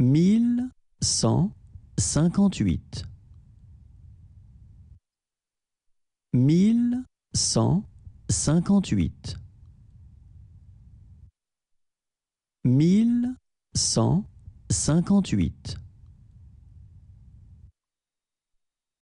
mille cent cinquante-huit mille cent cinquante-huit mille cent cinquante-huit